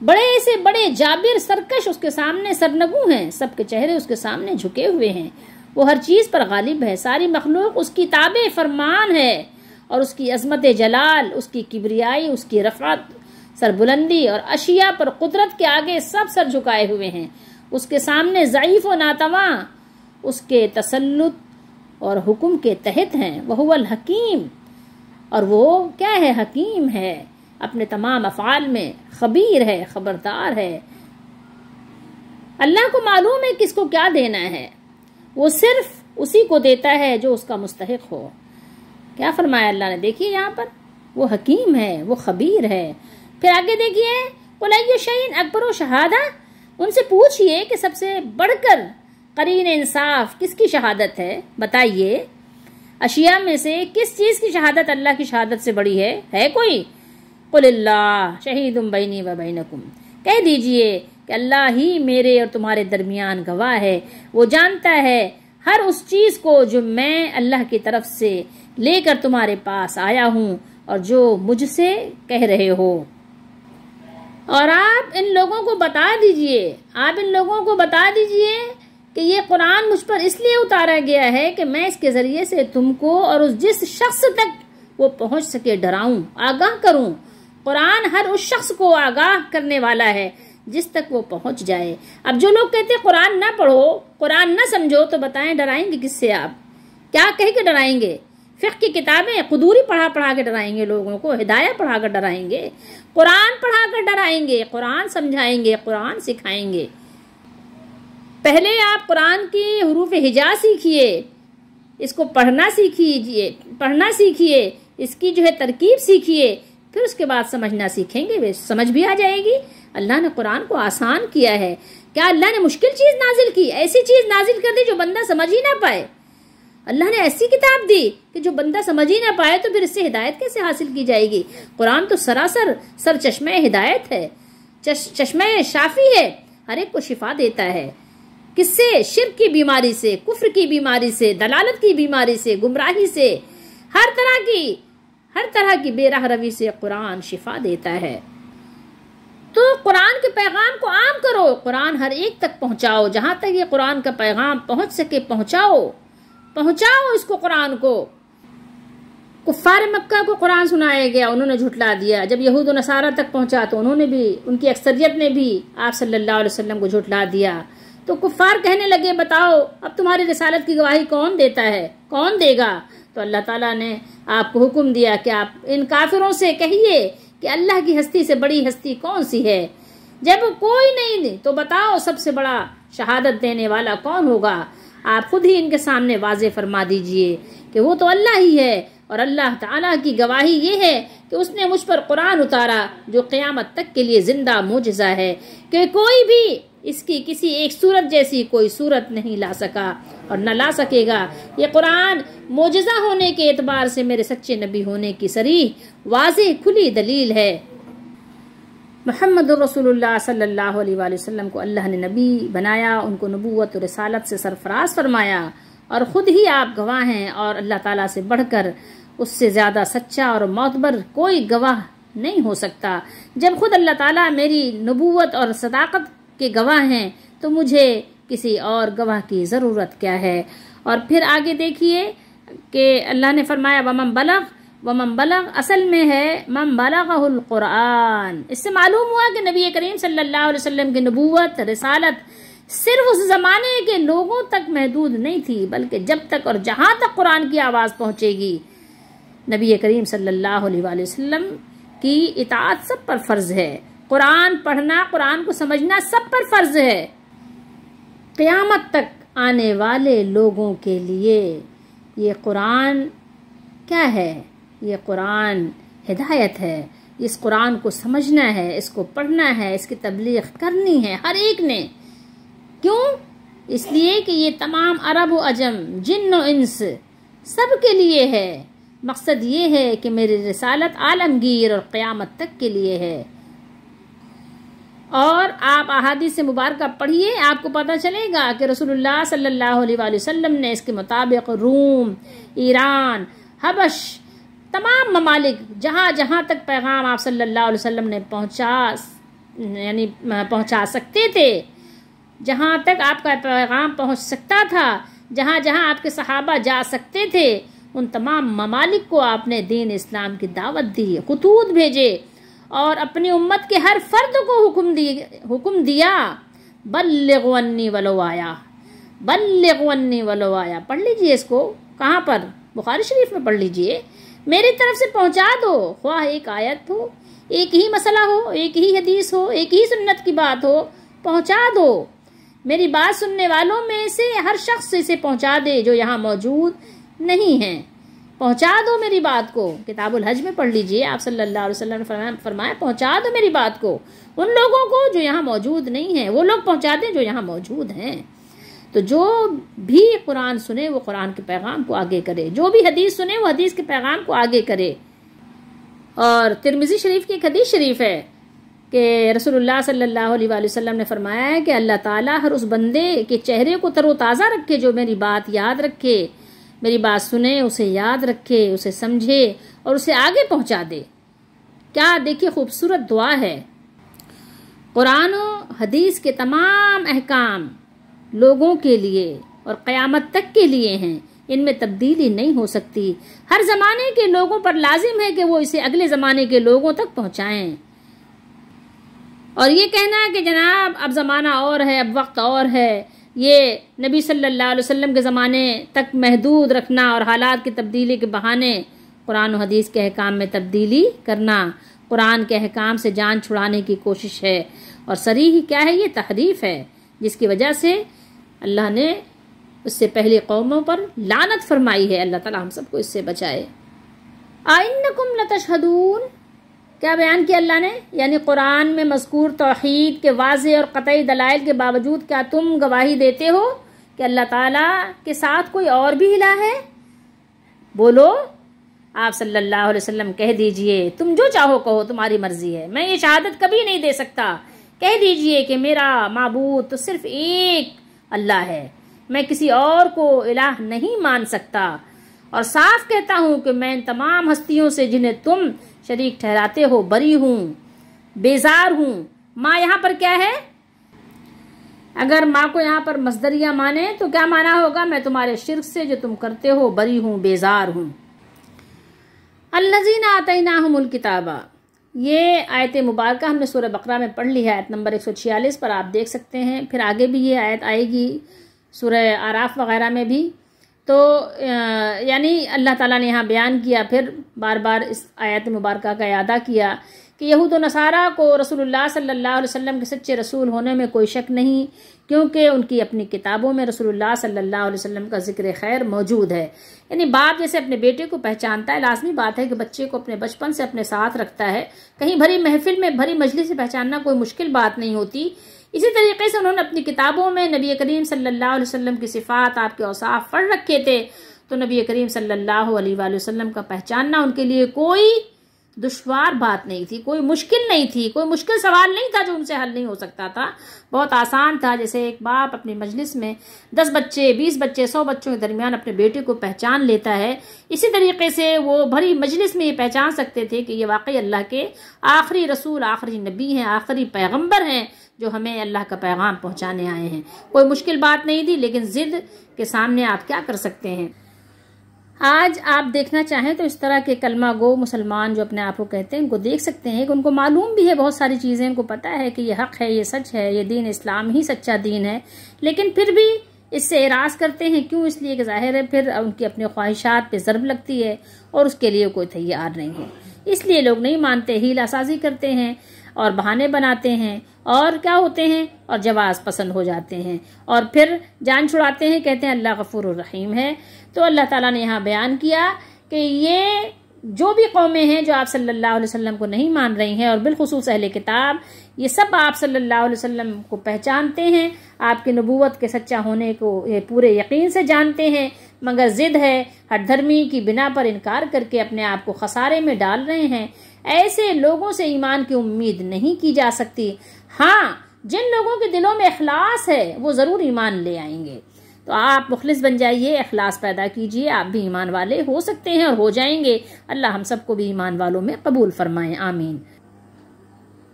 बड़े से बड़े जाबिर सरकश उसके सामने सरनगू हैं सबके चेहरे उसके सामने झुके हुए हैं वो हर चीज़ पर गालिब है सारी मखलूक उसकी ताबे फरमान है और उसकी अजमत जलाल उसकी किबरियाई उसकी रफात सरबुलंदी और अशिया पर कुदरत के आगे सब सर झुकाए हुए हैं उसके सामने ज़यीफ़ व नातवा उसके तसलुत और हुक्म के तहत हैं वह हकीम और वो क्या है हकीम है अपने तमाम अफ़ाल में खबीर है ख़बरदार है अल्लाह को मालूम है किसको क्या देना है वो सिर्फ उसी को देता है जो उसका मुस्तक हो क्या फरमाया अल्लाह ने देखिए यहाँ पर वो हकीम है वो खबीर है फिर आगे देखिए शहीन अकबर शहादा उनसे पूछिए कि सबसे बढ़कर करीन इंसाफ किसकी शहादत है बताइए अशिया में से किस चीज़ की शहादत अल्लाह की शहादत से बड़ी है है कोई कुल्ला शहीद बैनी व बैनकुम कह दीजिए कि अल्लाह ही मेरे और तुम्हारे दरमियान गवाह है वो जानता है हर उस चीज़ को जो मैं अल्लाह की तरफ से लेकर तुम्हारे पास आया हूँ और जो मुझसे कह रहे हो और आप इन लोगों को बता दीजिए आप इन लोगों को बता दीजिए कि ये कुरान मुझ पर इसलिए उतारा गया है कि मैं इसके ज़रिए से तुमको और उस जिस शख्स तक वो पहुंच सके डराऊं आगाह करूं कुरान हर उस शख्स को आगाह करने वाला है जिस तक वो पहुंच जाए अब जो लोग कहते हैं कुरान ना पढ़ो कुरान ना समझो तो बताएं डराएंगे किससे आप क्या कह के डराएंगे फ़िक की किताबें खुदूरी पढ़ा पढ़ा के डराएंगे लोगों को हिदायत पढ़ा कर डराएंगे कुरान पढ़ा कर डराएंगे कुरान समझाएंगे कुरान सिखाएंगे पहले आप कुरान की हरूफ हिजा सीखिए इसको पढ़ना सीखिए पढ़ना सीखिए इसकी जो है तरकीब सीखिए फिर उसके बाद समझना सीखेंगे वे समझ भी आ जाएगी अल्लाह ने कुरान को आसान किया है क्या अल्लाह ने मुश्किल चीज़ नाजिल की ऐसी चीज़ नाजिल कर दी जो बंदा समझ ही ना पाए अल्लाह ने ऐसी किताब दी कि जो बंदा समझ ही ना पाए तो फिर इससे हिदायत कैसे हासिल की जाएगी कुरान तो सरासर सर चश्मे हिदायत है चश्मे शाफी है हर एक को शिफा देता है किससे शिर की बीमारी से कुफर की बीमारी से दलालत की बीमारी से गुमराही से हर तरह की हर तरह की बेराह रवि से कुरान शिफा देता है तो कुरान के पैगाम को आम करो कुरान हर एक तक पहुंचाओ जहां तक ये कुरान का पैगाम पहुंच सके पहुंचाओ पहुंचाओ इसको कुरान को कुफ़ार मक्का को कुरान सुनाया गया उन्होंने झुटला दिया जब यहूद नसारा तक पहुंचा तो उन्होंने भी उनकी अक्सरियत ने भी आप सल्लल्लाहु अलैहि वसल्लम को झुटला दिया तो कुफ़ार कहने लगे बताओ अब तुम्हारी रिसालत की गवाही कौन देता है कौन देगा तो अल्लाह ताला ने आपको हुक्म दिया कि आप इन काफिरों से कहिए कि अल्लाह की हस्ती से बड़ी हस्ती कौन सी है जब कोई नहीं तो बताओ सबसे बड़ा शहादत देने वाला कौन होगा आप खुद ही इनके सामने वाजे फरमा दीजिए कि वो तो अल्लाह ही है और अल्लाह ताला की गवाही ये है कि उसने मुझ पर कुरान उतारा जो क़्यामत तक के लिए ज़िंदा मुजजा है कि कोई भी इसकी किसी एक सूरत जैसी कोई सूरत नहीं ला सका और न ला सकेगा ये कुरान मोजा होने के एतबार से मेरे सच्चे नबी होने की सरी वाज खुली दलील है महमद को अल्लाह ने नबी बनाया उनको नबूत और रसालत से सरफराज फरमाया और ख़ुद ही आप गवाह हैं और अल्लाह ताला से बढ़कर उससे ज़्यादा सच्चा और मोतबर कोई गवाह नहीं हो सकता जब खुद अल्लाह ताला मेरी नबूत और सदाकत के गवाह हैं तो मुझे किसी और गवाह की ज़रूरत क्या है और फिर आगे देखिए कि अल्लाह ने फरमाया वमम बलग वमम बलग असल में है मम बलगहुल कुरान इससे मालूम हुआ कि नबी करीम सल्लल्लाहु अलैहि वसल्लम की नबूवत रिसालत सिर्फ उस ज़माने के लोगों तक महदूद नहीं थी बल्कि जब तक और जहाँ तक कुरान की आवाज़ पहुँचेगी नबी करीम सल्लल्लाहु अलैहि वसल्लम की इतात सब पर फ़र्ज़ है कुरान पढ़ना कुरान को समझना सब पर फर्ज है क़्यामत तक आने वाले लोगों के लिए ये कुरान क्या है ये कुरान हिदायत है इस कुरान को समझना है इसको पढ़ना है इसकी तबलीग करनी है हर एक ने क्यों इसलिए कि ये तमाम अरब व अजम जिन व इंस सब के लिए है मकसद ये है कि मेरी रसालत आलमगीर और क़यामत तक के लिए है और आप से मुबारक पढ़िए आपको पता चलेगा कि रसूलुल्लाह सल्लल्लाहु अलैहि वसल्लम ने इसके मुताबिक रूम ईरान हबश तमाम ममालिक जहाँ जहाँ तक पैगाम आप सल्लल्लाहु अलैहि वसल्लम ने पहुँचा यानी पहुँचा सकते थे जहाँ तक आपका पैगाम पहुँच सकता था जहाँ जहाँ आपके सहाबा जा सकते थे उन तमाम ममालिक को आपने दीन इस्लाम की दावत दी खतूत भेजे और अपनी उम्मत के हर फर्द को हुक्म दिए हुक्म दिया बल्लेगवन्नी वलो आया बल्लेगवन्नी वलो आया पढ़ लीजिए इसको कहाँ पर बुखारी शरीफ में पढ़ लीजिए मेरी तरफ से पहुँचा दो ख्वाह एक आयत हो एक ही मसला हो एक ही हदीस हो एक ही सुन्नत की बात हो पहुँचा दो मेरी बात सुनने वालों में से हर शख्स इसे पहुँचा दे जो यहाँ मौजूद नहीं है पहुंचा दो मेरी बात को किताबुल हज में पढ़ लीजिए आप सल्लल्लाहु अलैहि वसल्लम ने फरमाया, फरमाया पहुंचा दो मेरी बात को उन लोगों को जो यहाँ मौजूद नहीं है वो लोग पहुंचा दें जो यहाँ मौजूद हैं तो जो भी कुरान सुने वो कुरान के पैगाम को आगे करे जो भी हदीस सुने वो हदीस के पैगाम को आगे करे और तिरमिजी शरीफ की एक हदीस शरीफ है कि रसोल्ला सल्ला वसम ने फरमाया है कि अल्लाह ताला हर उस बंदे के चेहरे को तरोताज़ा रखे जो मेरी बात याद रखे मेरी बात सुने उसे याद रखे उसे समझे और उसे आगे पहुंचा दे क्या देखिए खूबसूरत दुआ है कुरान हदीस के तमाम अहकाम लोगों के लिए और क़यामत तक के लिए हैं इनमें तब्दीली नहीं हो सकती हर ज़माने के लोगों पर लाजिम है कि वो इसे अगले ज़माने के लोगों तक पहुँचाएँ और ये कहना है कि जनाब अब ज़माना और है अब वक्त और है ये नबी सल्लल्लाहु अलैहि वसल्लम के ज़माने तक महदूद रखना और हालात की तब्दीली के बहाने कुरान और हदीस के अहकाम में तब्दीली करना कुरान के अहकाम से जान छुड़ाने की कोशिश है और सरी ही क्या है ये तहरीफ है जिसकी वजह से अल्लाह ने उससे पहले कौमों पर लानत फरमाई है अल्लाह ताला हम सबको इससे बचाए आइन्नकुम नकुम लतशहदून क्या बयान किया अल्लाह ने यानी कुरान में मजकूर तोहीद के वाज और कतई दलाइल के बावजूद क्या तुम गवाही देते हो कि अल्लाह ताला के साथ कोई और भी हिला है बोलो आप सल्लल्लाहु अलैहि वसल्लम कह दीजिए तुम जो चाहो कहो तुम्हारी मर्जी है मैं ये शहादत कभी नहीं दे सकता कह दीजिए कि मेरा मबूद तो सिर्फ एक अल्लाह है मैं किसी और को इलाह नहीं मान सकता और साफ कहता हूँ कि मैं इन तमाम हस्तियों से जिन्हें तुम शरीक ठहराते हो बरी हूँ बेजार हूँ माँ यहाँ पर क्या है अगर माँ को यहाँ पर मजदरिया माने तो क्या माना होगा मैं तुम्हारे शिरक से जो तुम करते हो बरी हूँ बेजार हूँ अल्लजीन आतना किताबा ये आयत मुबारक हमने सूर्य बकरा में पढ़ ली है आयत नंबर 146 पर आप देख सकते हैं फिर आगे भी ये आयत आएगी सूर्य आराफ वगैरह में भी तो यानी अल्लाह ताला ने यहाँ बयान किया फिर बार बार इस आयत मुबारक का अदा किया कि यहूद नसारा को रसूलुल्लाह सल्लल्लाहु अलैहि वसल्लम के सच्चे रसूल होने में कोई शक नहीं क्योंकि उनकी अपनी किताबों में रसूलुल्लाह सल्लल्लाहु अलैहि वसल्लम का जिक्र खैर मौजूद है यानी बाप जैसे अपने बेटे को पहचानता है लाजमी बात है कि बच्चे को अपने बचपन से अपने साथ रखता है कहीं भरी महफिल में भरी मजलिस से पहचानना कोई मुश्किल बात नहीं होती इसी तरीके से उन्होंने अपनी किताबों में नबी करीम सल्लल्लाहु अलैहि वसल्लम की सिफ़ात आपके औसाफ पढ़ रखे थे तो नबी करीम सल्लल्लाहु अलैहि वसल्लम का पहचानना उनके लिए कोई दुशवार बात नहीं थी कोई मुश्किल नहीं थी कोई मुश्किल सवाल नहीं था जो उनसे हल नहीं हो सकता था बहुत आसान था जैसे एक बाप अपनी मजलिस में दस बच्चे बीस बच्चे सौ बच्चों के दरमियान अपने बेटे को पहचान लेता है इसी तरीके से वो भरी मजलिस में ये पहचान सकते थे कि ये वाकई अल्लाह के आखिरी रसूल आखिरी नबी हैं आखिरी पैगम्बर हैं जो हमें अल्लाह का पैगाम पहुंचाने आए हैं कोई मुश्किल बात नहीं थी लेकिन ज़िद के सामने आप क्या कर सकते हैं आज आप देखना चाहें तो इस तरह के कलमा गो मुसलमान जो अपने आप को कहते हैं उनको देख सकते हैं कि उनको मालूम भी है बहुत सारी चीज़ें उनको पता है कि ये हक़ है ये सच है ये दीन इस्लाम ही सच्चा दीन है लेकिन फिर भी इससे एराज करते हैं क्यों इसलिए कि जाहिर है फिर उनकी अपने ख्वाहिशात पे ज़रब लगती है और उसके लिए कोई तैयार नहीं है इसलिए लोग नहीं मानते हीलासाजी साजी करते हैं और बहाने बनाते हैं और क्या होते हैं और जवाज पसंद हो जाते हैं और फिर जान छुड़ाते हैं कहते हैं अल्लाह गफूर रहीम है तो अल्लाह ताला ने यहाँ बयान किया कि ये जो भी कौमें हैं जो आप सल्लल्लाहु अलैहि वसल्लम को नहीं मान रही हैं और बिलखसूस अहल किताब ये सब आप सल्लल्लाहु अलैहि वसल्लम को पहचानते हैं आपकी नबूवत के सच्चा होने को ये पूरे यकीन से जानते हैं मगर ज़िद है हर धर्मी की बिना पर इनकार करके अपने आप को खसारे में डाल रहे हैं ऐसे लोगों से ईमान की उम्मीद नहीं की जा सकती हाँ जिन लोगों के दिलों में अखलास है वो ज़रूर ईमान ले आएंगे तो आप मुखलिस बन जाइए अखलास पैदा कीजिए आप भी ईमान वाले हो सकते हैं और हो जाएंगे अल्लाह हम सबको भी ईमान वालों में कबूल फरमाए आमीन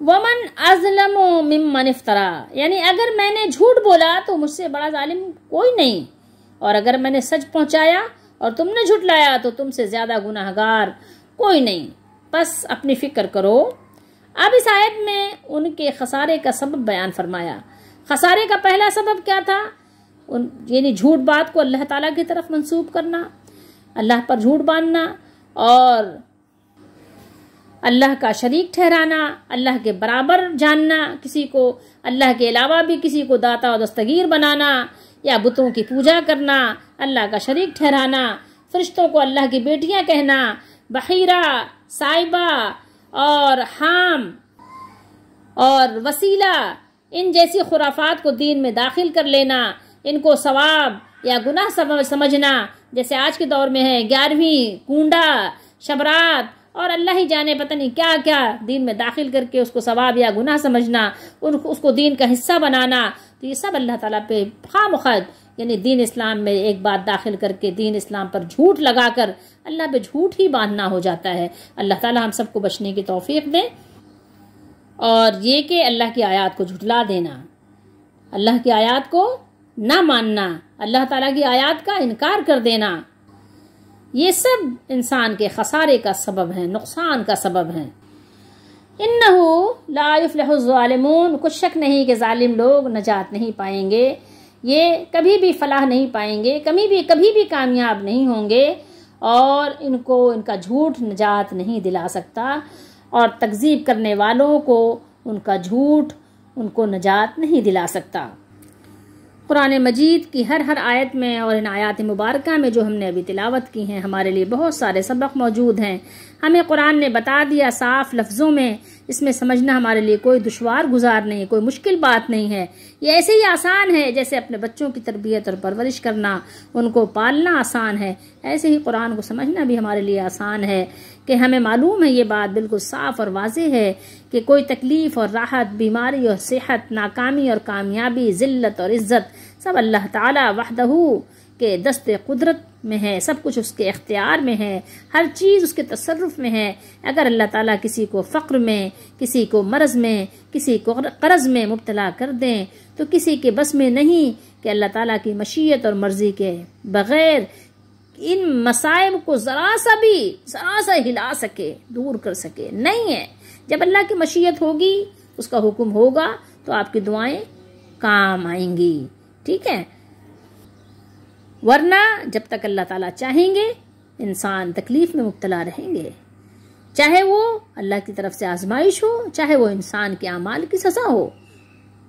वमन अजलम मिमन इफ्तरा यानी अगर मैंने झूठ बोला तो मुझसे बड़ा जालिम कोई नहीं और अगर मैंने सच पहुंचाया और तुमने झूठ लाया तो तुमसे ज़्यादा गुनाहगार कोई नहीं बस अपनी फिक्र करो अब इस आयत में उनके खसारे का सबब बयान फरमाया खसारे का पहला सबब क्या था उन यानी झूठ बात को अल्लाह ताला की तरफ मंसूब करना अल्लाह पर झूठ बांधना और अल्लाह का शरीक ठहराना अल्लाह के बराबर जानना किसी को अल्लाह के अलावा भी किसी को दाता और दस्तगीर बनाना या बुतों की पूजा करना अल्लाह का शरीक ठहराना फरिश्तों को अल्लाह की बेटियां कहना बहीरा साइबा और हाम और वसीला इन जैसी खुराफात को दीन में दाखिल कर लेना इनको सवाब या गुनाह समझना जैसे आज के दौर में है ग्यारहवीं कूडा शबरात और अल्लाह ही जाने पता नहीं क्या क्या दीन में दाखिल करके उसको सवाब या गुनाह समझना उन उसको दीन का हिस्सा बनाना तो ये सब अल्लाह ताला पे खाम यानी दीन इस्लाम में एक बात दाखिल करके दीन इस्लाम पर झूठ लगाकर अल्लाह पे झूठ ही बांधना हो जाता है अल्लाह ताला हम सबको बचने की तोफ़ी दें और ये कि अल्लाह की आयात को झुठला देना अल्लाह की आयात को ना मानना अल्लाह ताला की आयात का इनकार कर देना ये सब इंसान के खसारे का सबब है नुकसान का सबब है इन लाइफ लहज़ालमून कुछ शक नहीं कि ालिम लोग नजात नहीं पाएंगे ये कभी भी फलाह नहीं पाएंगे कभी भी कभी भी कामयाब नहीं होंगे और इनको इनका झूठ निजात नहीं दिला सकता और तकजीब करने वालों को उनका झूठ उनको निजात नहीं दिला सकता कुरान मजीद की हर हर आयत में और इन आयात मुबारक में जो हमने अभी तिलावत की हैं हमारे लिए बहुत सारे सबक मौजूद हैं हमें कुरान ने बता दिया साफ लफ्ज़ों में इसमें समझना हमारे लिए कोई दुशवार गुजार नहीं है कोई मुश्किल बात नहीं है ये ऐसे ही आसान है जैसे अपने बच्चों की तरबियत और परवरिश करना उनको पालना आसान है ऐसे ही कुरान को समझना भी हमारे लिए आसान है कि हमें मालूम है ये बात बिल्कुल साफ और वाज है कि कोई तकलीफ़ और राहत बीमारी और सेहत नाकामी और कामयाबी ज़िल्त और इज़्ज़त सब अल्लाह ताला उसके दस्त कुदरत में है सब कुछ उसके अख्तियार में है हर चीज़ उसके तसरफ में है अगर अल्लाह ताला किसी को फ़क्र में किसी को मर्ज़ में किसी को कर्ज़ में मुबतला कर दें तो किसी के बस में नहीं कि अल्लाह ताला की मशीयत और मर्ज़ी के बग़ैर इन मसाइब को ज़रा सा भी ज़रा सा हिला सके दूर कर सके नहीं है जब अल्लाह की मशीयत होगी उसका हुक्म होगा तो आपकी दुआएं काम आएंगी ठीक है वरना जब तक अल्लाह ताला चाहेंगे इंसान तकलीफ में मुबतला रहेंगे चाहे वो अल्लाह की तरफ से आजमाइश हो चाहे वो इंसान के अमाल की सज़ा हो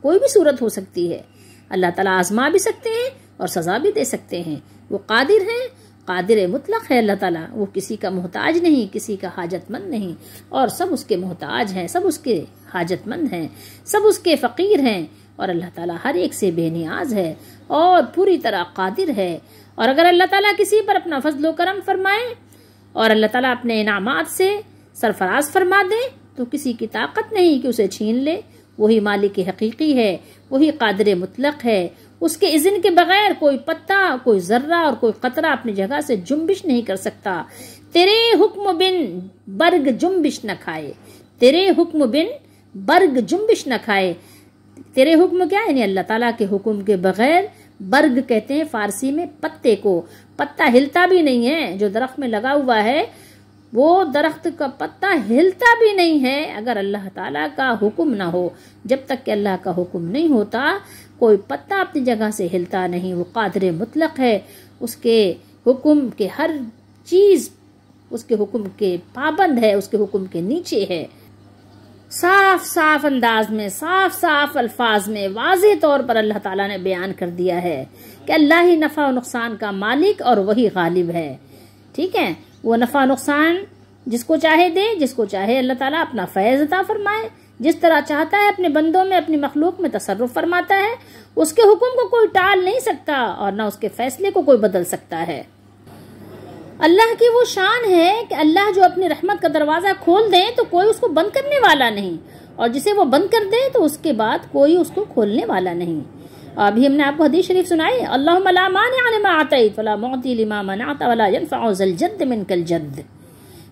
कोई भी सूरत हो सकती है अल्लाह ताला आजमा भी सकते हैं और सज़ा भी दे सकते हैं वो कादिर हैं कादिर मुतलक है अल्लाह ताला वो किसी का मोहताज नहीं किसी का हाजतमंद नहीं और सब उसके मोहताज हैं सब उसके हाजतमंद हैं सब उसके फ़कीर हैं और अल्लाह ताला हर एक से बेनियाज है और पूरी तरह कादिर है और अगर अल्लाह ताला किसी पर अपना फजलो करम फरमाए और अल्लाह ताला अपने इनाम से सरफराज फरमा दे तो किसी की ताकत नहीं कि उसे छीन ले वही मालिक हकीकी है वही कादर मुतलक है उसके इज़न के बगैर कोई पत्ता कोई जर्रा और कोई कतरा अपनी जगह से जुम्बिश नहीं कर सकता तेरे हुक्म बिन बर्ग जुम्बिश न खाए तेरे हुक्म बिन बर्ग जुम्बिश न खाए तेरे हुक्म क्या यानी अल्लाह ताला के हुक्म के बगैर बर्ग कहते हैं फारसी में पत्ते को पत्ता हिलता भी नहीं है जो दरख्त में लगा हुआ है वो दरख्त का पत्ता हिलता भी नहीं है अगर अल्लाह ताला का हुक्म ना हो जब तक कि अल्लाह का हुक्म नहीं होता कोई पत्ता अपनी जगह से हिलता नहीं वो कादर मुतलक है उसके हुक्म के हर चीज़ उसके हुक्म के पाबंद है उसके हुक्म के नीचे है साफ साफ अंदाज में साफ साफ अल्फाज में वाज तौर पर अल्लाह ताला ने बयान कर दिया है कि अल्लाह ही नफ़ा और नुकसान का मालिक और वही गालिब है ठीक है वो नफ़ा नुकसान जिसको चाहे दे जिसको चाहे अल्लाह ताला अपना फैज़ अता फरमाए जिस तरह चाहता है अपने बंदों में अपनी मखलूक में तसरफ फरमाता है उसके हुक्म को कोई टाल नहीं सकता और ना उसके फैसले को कोई बदल सकता है अल्लाह की वो शान है कि अल्लाह जो अपनी रहमत का दरवाज़ा खोल दें तो कोई उसको बंद करने वाला नहीं और जिसे वो बंद कर दे तो उसके बाद कोई उसको खोलने वाला नहीं अभी हमने आपको हदीस शरीफ सुनाई अल्लाहमानजद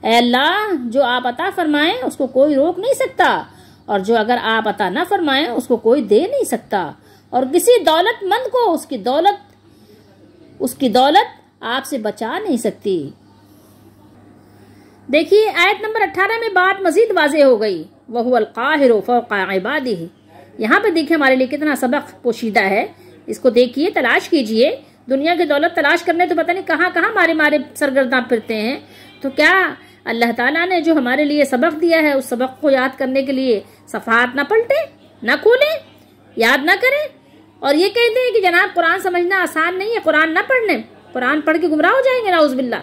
अल्लाह जो आप अता फरमाएं उसको कोई रोक नहीं सकता और जो अगर आप अता ना फरमाएं उसको कोई दे नहीं सकता और किसी दौलतमंद को उसकी दौलत उसकी दौलत आपसे बचा नहीं सकती देखिए आयत नंबर अट्ठारह में बात मजीद वाजे हो गई वह फ़ौकाबादी यहाँ पर देखिए हमारे लिए कितना सबक पोशीदा है इसको देखिए तलाश कीजिए दुनिया की दौलत तलाश करने तो पता नहीं कहाँ कहाँ मारे मारे सरगर्दा फिरते हैं तो क्या अल्लाह ताला ने जो हमारे लिए सबक दिया है उस सबक को याद करने के लिए सफ़ात ना पलटे ना खोले याद ना करें और ये कहते हैं कि जनाब कुरान समझना आसान नहीं है कुरान ना पढ़ने कुरान पढ़ के गुमराह हो जाएंगे नाउज बिल्ला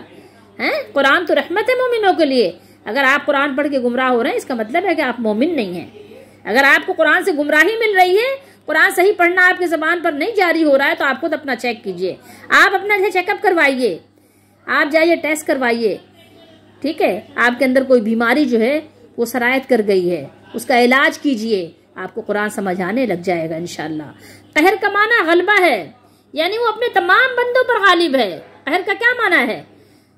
है कुरान तो रहमत है मोमिनों के लिए अगर आप कुरान पढ़ के गुमराह हो रहे हैं इसका मतलब है कि आप मोमिन नहीं हैं अगर आपको कुरान से गुमराही मिल रही है कुरान सही पढ़ना आपके जबान पर नहीं जारी हो रहा है तो आप खुद अपना चेक कीजिए आप अपना चेकअप करवाइए आप जाइए टेस्ट करवाइए ठीक है आपके अंदर कोई बीमारी जो है वो शरायत कर गई है उसका इलाज कीजिए आपको कुरान समझ आने लग जाएगा इनशाला कहर कमाना गलबा है यानी वो अपने तमाम बंदों पर गालिब है कहर का क्या माना है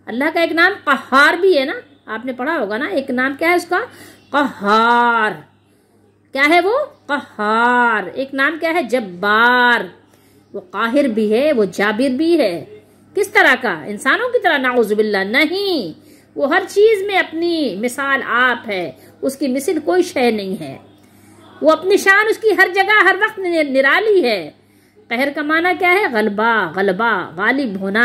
अल्लाह का एक नाम कहार भी है ना आपने पढ़ा होगा ना एक नाम क्या है उसका कहार क्या है वो कहार एक नाम क्या है जब्बार वो काहिर भी है वो जाबिर भी है किस तरह का इंसानों की तरह नाउजुबिल्ला नहीं वो हर चीज में अपनी मिसाल आप है उसकी मिसिल कोई शह नहीं है वो अपनी शान उसकी हर जगह हर वक्त निराली है कहर का माना क्या है गलबा गलबा गालिब होना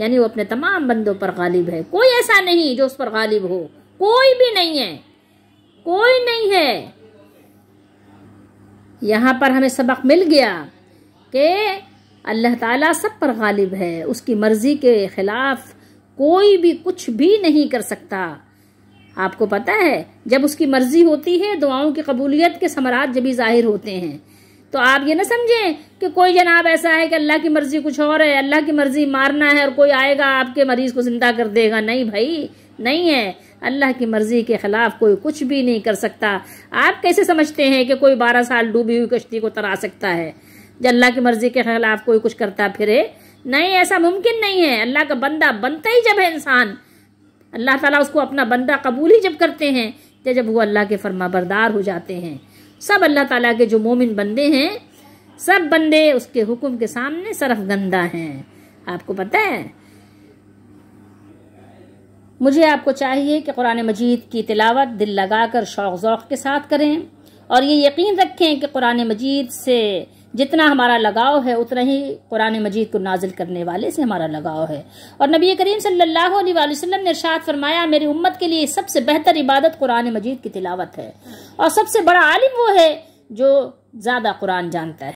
यानी वो अपने तमाम बंदों पर गालिब है कोई ऐसा नहीं जो उस पर गालिब हो कोई भी नहीं है कोई नहीं है यहाँ पर हमें सबक मिल गया कि अल्लाह ताला सब पर गालिब है उसकी मर्ज़ी के ख़िलाफ़ कोई भी कुछ भी नहीं कर सकता आपको पता है जब उसकी मर्ज़ी होती है दुआओं की कबूलियत के समराज जब भी जाहिर होते हैं तो आप ये ना समझें कि कोई जनाब ऐसा है कि अल्लाह की मर्ज़ी कुछ और है अल्लाह की मर्ज़ी मारना है और कोई आएगा आपके मरीज़ को ज़िंदा कर देगा नहीं भाई नहीं है अल्लाह की मर्ज़ी के ख़िलाफ़ कोई कुछ भी नहीं कर सकता आप कैसे समझते हैं कि कोई बारह साल डूबी हुई कश्ती को तरा सकता है जब अल्लाह की मर्ज़ी के ख़िलाफ़ कोई कुछ करता फिरे नहीं ऐसा मुमकिन नहीं है अल्लाह का बंदा बनता ही जब है इंसान अल्लाह ताला उसको अपना बंदा कबूल ही जब करते हैं जब वो अल्लाह के बरदार हो जाते हैं सब अल्लाह ताला के जो मोमिन बंदे हैं सब बंदे उसके हुक्म के सामने सरफ गंदा हैं आपको पता है मुझे आपको चाहिए कि कुरान मजीद की तिलावत दिल लगाकर शौक शौक़ के साथ करें और ये यकीन रखें कि कुरान मजीद से जितना हमारा लगाव है उतना ही कुरान मजीद को नाजिल करने वाले से हमारा लगाव है और नबी करीम सल्लल्लाहु अलैहि वसल्लम ने इरशाद फरमाया मेरी उम्मत के लिए सबसे बेहतर इबादत कुरान मजीद की तिलावत है और सबसे बड़ा आलिम वो है जो ज़्यादा कुरान जानता है